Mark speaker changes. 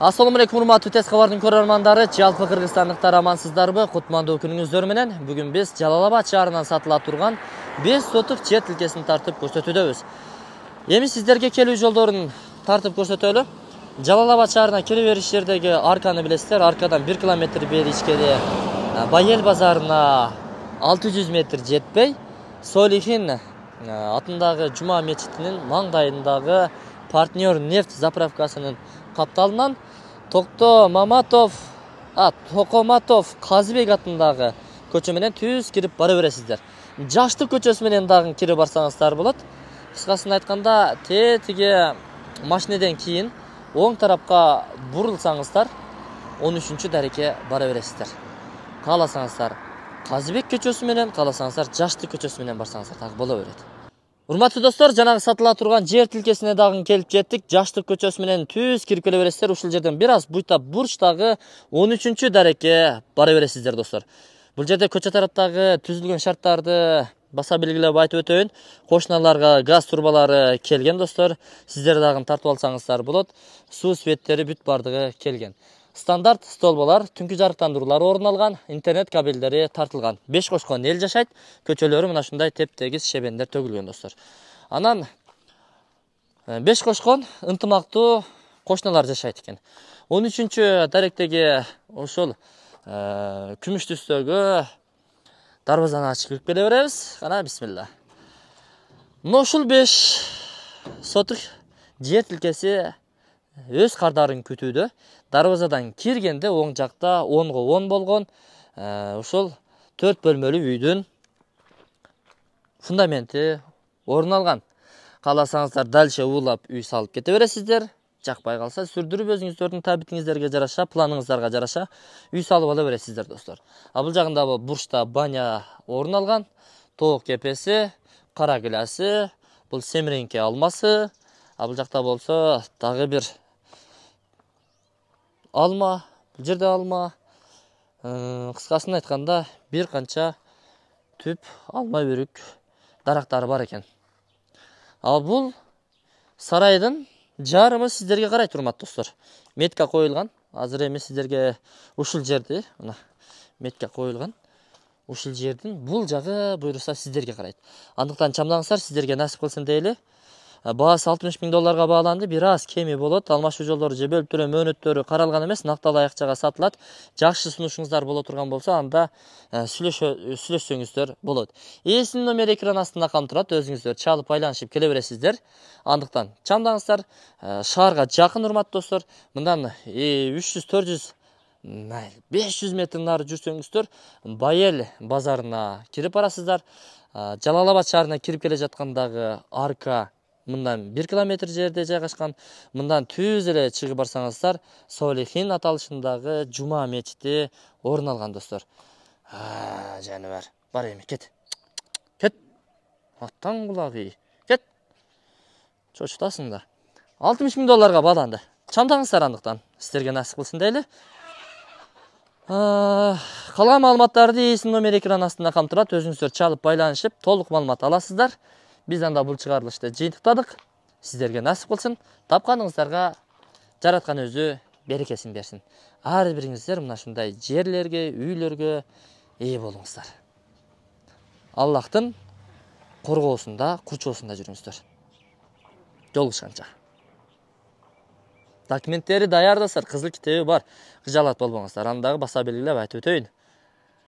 Speaker 1: алейкум урматтуу тез кабардын көрөрмандары жалпы кыргызстандыктар амансыздарбы кутмандуу күнүңүздөр менен бүгүн биз жалал абад шаарынан сатыла турган 5 сотов чет тилкесин тартып көрсөтүүдөбүз эми сиздерге келүү жолдорун тартып көрсөтөлү жалал абад шаарына кире бериш жердеги арканы билесиздер аркадан бир километр ичкери байел базарына алты жүз метр жетпей солихин атындагы жума мечитинин маңдайындагы партнер нефть заправкасының қапталынан токто маматов а токоматов қазыбек атындағы көчө менен түз кирип бара бересиздер жаштык көчөсү менен дагы кирип барсаңыздар болот кыскасын айтканда тетіге машинеден кийин оң тарапқа бурулсаңыздар 13 үчүнчү дареке бара бересиздер кааласаңыздар казыбек көчөсү менен кааласаңыздар жаштык көчөсү менен барсаңыздар дагы боло берет урматтуу достор жанагы сатыла турган жер тилкесине дагы келип жеттик жаштык көчөсү менен түз кирип келе бересиздер ушул жерден бир аз буйта бурчтагы 13 үчүнчү дарекке бара бересиздер достор бул жерде көчө тараптагы түзүлгөн шарттарды баса белгілеп айтып өтейін қошыналарға газ турбалары келген достар сіздер дагы тартып алсаңыздар болады су светтері бүт бардығы келген стандарт столбалар түнгі жарықтандырулар орын алған интернет кабельдері тартылған беш қошқон ел жашайды көшелері мына шындай теп тегіс шебендер төгілген достар анан э, беш қошқон ынтымақты қошыналар жашайды екен он үшінші даректегі ошол э, күмүш түстөгү дарбазаны ачып кіріп келе береміз қана бисмилла ношул беш сотық жер тилкеси өз кардарын күтүүдө дарбазадан киргенде оң жакта онго он болгон ушул төрт бөлмөлүү үйдүн фундаменти орун алган кааласаңыздар дальше уулап үй салып кете бересиздер жақпай қалса сүрдіріп өзіңіздердің тәбетіңіздерге жараша планыңыздарға жараша үй салып ала бересіздер достар ал бұл жағында бұрышта баня орын алған толық кепесі қара гүләсі бұл семіреңке алмасы ал бұл жақта болса тағы бір алма бұл жерде алма қысқасын айтқанда бір қанша түп алма бүрік дарақтары бар екен ал бұл сарайдың жарымы сіздерге қарай тұрмады достар метка қойылған азыр емес сіздерге ушул жерді мына метка қойылған ушул жердің бұл жағы буюрса сіздерге қарайды. андықтан чамдаңыздар сіздерге насип қылсын дейлі баасы алтымыш миң долларга бааланды бир аз кеми болот алмашуу жолдору же бөлүп төлөө мөөнөттөрү каралган эмес накталуу аякчага сатылат жакшы сунушуңуздар боло турган болсо анда сүйлөшсөңүздөр болот ээсинин номери экран астында кам турат өзүңүздөр чалып байланышып келе бересиздер андыктан чамдаңыздар шаарга жакын урматтуу достор мындан үч жүз төрт жүз беш жүз метр нары жүрсөңүздөр байел базарына кирип барасыздар жалал абад шаарына кирип келе жаткандагы арка мындан бир километр жерде жайгашкан мындан түз эле чыгып барсаңыздар солихин аталышындагы жума мечити орун алган достор жаныбар бар эми кет кет аттан кулагы кет чочутасың да алтымыш миң долларга баданды чамдаңыздар андыктан сиздерге насип кылсын дейли калган маалыматтарды ээсинин номери экран астында камтылат өзүңүздөр чалып байланышып толук маалымат аласыздар біз анда бұл шығарылышты жиынтықтадық сіздерге насып қылсын тапқаныңыздарға жаратқан өзі берекесін берсін әрбіріңіздер мына шындай жерлерге үйлерге ие болыңыздар аллахтың қорғаусында қоршаусында жүріңіздер жолығышқанша документтері даярдасыр қызыл кітебі бар қыжалат болмаңыздар андағы баса белгілеп айтып өтейін